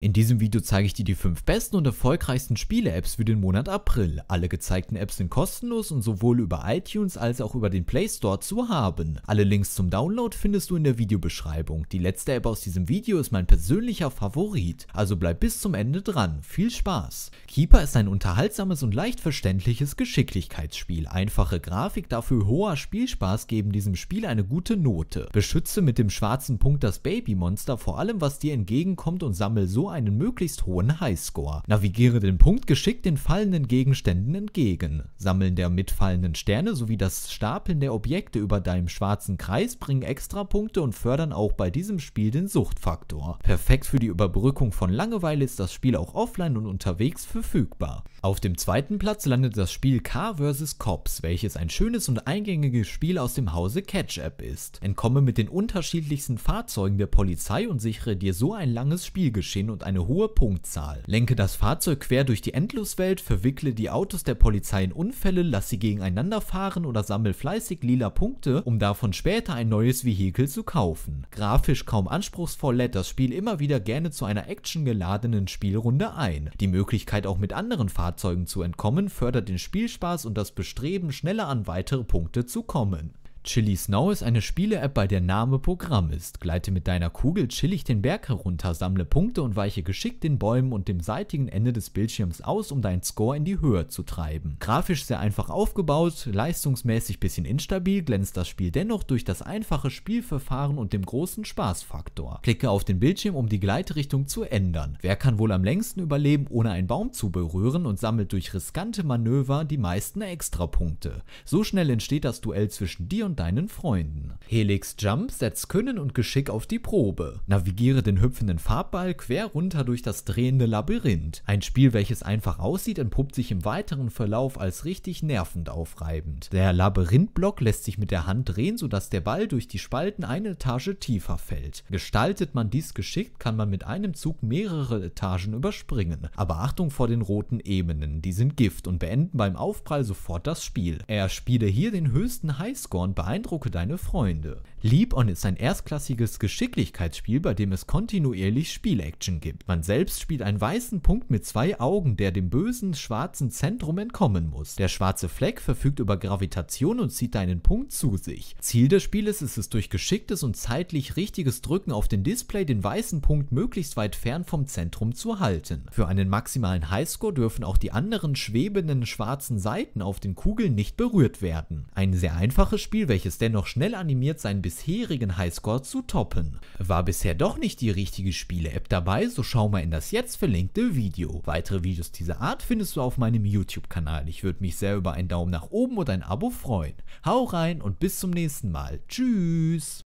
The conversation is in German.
In diesem Video zeige ich dir die 5 besten und erfolgreichsten Spiele-Apps für den Monat April. Alle gezeigten Apps sind kostenlos und sowohl über iTunes als auch über den Play Store zu haben. Alle Links zum Download findest du in der Videobeschreibung. Die letzte App aus diesem Video ist mein persönlicher Favorit, also bleib bis zum Ende dran. Viel Spaß! Keeper ist ein unterhaltsames und leicht verständliches Geschicklichkeitsspiel. Einfache Grafik, dafür hoher Spielspaß geben diesem Spiel eine gute Note. Beschütze mit dem schwarzen Punkt das Babymonster vor allem was dir entgegenkommt und sammel so so einen möglichst hohen Highscore. Navigiere den Punkt geschickt den fallenden Gegenständen entgegen. Sammeln der mitfallenden Sterne sowie das Stapeln der Objekte über deinem schwarzen Kreis bringen extra Punkte und fördern auch bei diesem Spiel den Suchtfaktor. Perfekt für die Überbrückung von Langeweile ist das Spiel auch offline und unterwegs verfügbar. Auf dem zweiten Platz landet das Spiel Car vs. Cops, welches ein schönes und eingängiges Spiel aus dem Hause Catch-App ist. Entkomme mit den unterschiedlichsten Fahrzeugen der Polizei und sichere dir so ein langes Spielgeschehen und und eine hohe Punktzahl. Lenke das Fahrzeug quer durch die Endloswelt, verwickle die Autos der Polizei in Unfälle, lass sie gegeneinander fahren oder sammel fleißig lila Punkte, um davon später ein neues Vehikel zu kaufen. Grafisch kaum anspruchsvoll lädt das Spiel immer wieder gerne zu einer actiongeladenen Spielrunde ein. Die Möglichkeit auch mit anderen Fahrzeugen zu entkommen fördert den Spielspaß und das Bestreben schneller an weitere Punkte zu kommen. Chili Snow ist eine Spiele-App, bei der Name Programm ist. Gleite mit deiner Kugel chillig den Berg herunter, sammle Punkte und weiche geschickt den Bäumen und dem seitigen Ende des Bildschirms aus, um deinen Score in die Höhe zu treiben. Grafisch sehr einfach aufgebaut, leistungsmäßig bisschen instabil, glänzt das Spiel dennoch durch das einfache Spielverfahren und dem großen Spaßfaktor. Klicke auf den Bildschirm, um die Gleiterichtung zu ändern. Wer kann wohl am längsten überleben, ohne einen Baum zu berühren und sammelt durch riskante Manöver die meisten Extrapunkte. So schnell entsteht das Duell zwischen dir und deinen Freunden. Helix Jump setzt Können und Geschick auf die Probe. Navigiere den hüpfenden Farbball quer runter durch das drehende Labyrinth. Ein Spiel, welches einfach aussieht, entpuppt sich im weiteren Verlauf als richtig nervend aufreibend. Der Labyrinthblock lässt sich mit der Hand drehen, sodass der Ball durch die Spalten eine Etage tiefer fällt. Gestaltet man dies geschickt, kann man mit einem Zug mehrere Etagen überspringen. Aber Achtung vor den roten Ebenen, die sind Gift und beenden beim Aufprall sofort das Spiel. Er spiele hier den höchsten Highscore und beeindrucke deine Freunde. Leap On ist ein erstklassiges Geschicklichkeitsspiel, bei dem es kontinuierlich Spielaction gibt. Man selbst spielt einen weißen Punkt mit zwei Augen, der dem bösen schwarzen Zentrum entkommen muss. Der schwarze Fleck verfügt über Gravitation und zieht deinen Punkt zu sich. Ziel des Spieles ist es, durch geschicktes und zeitlich richtiges Drücken auf den Display den weißen Punkt möglichst weit fern vom Zentrum zu halten. Für einen maximalen Highscore dürfen auch die anderen schwebenden schwarzen Seiten auf den Kugeln nicht berührt werden. Ein sehr einfaches Spiel, welches dennoch schnell animiert, seinen bisherigen Highscore zu toppen. War bisher doch nicht die richtige Spiele-App dabei, so schau mal in das jetzt verlinkte Video. Weitere Videos dieser Art findest du auf meinem YouTube-Kanal. Ich würde mich sehr über einen Daumen nach oben und ein Abo freuen. Hau rein und bis zum nächsten Mal. Tschüss!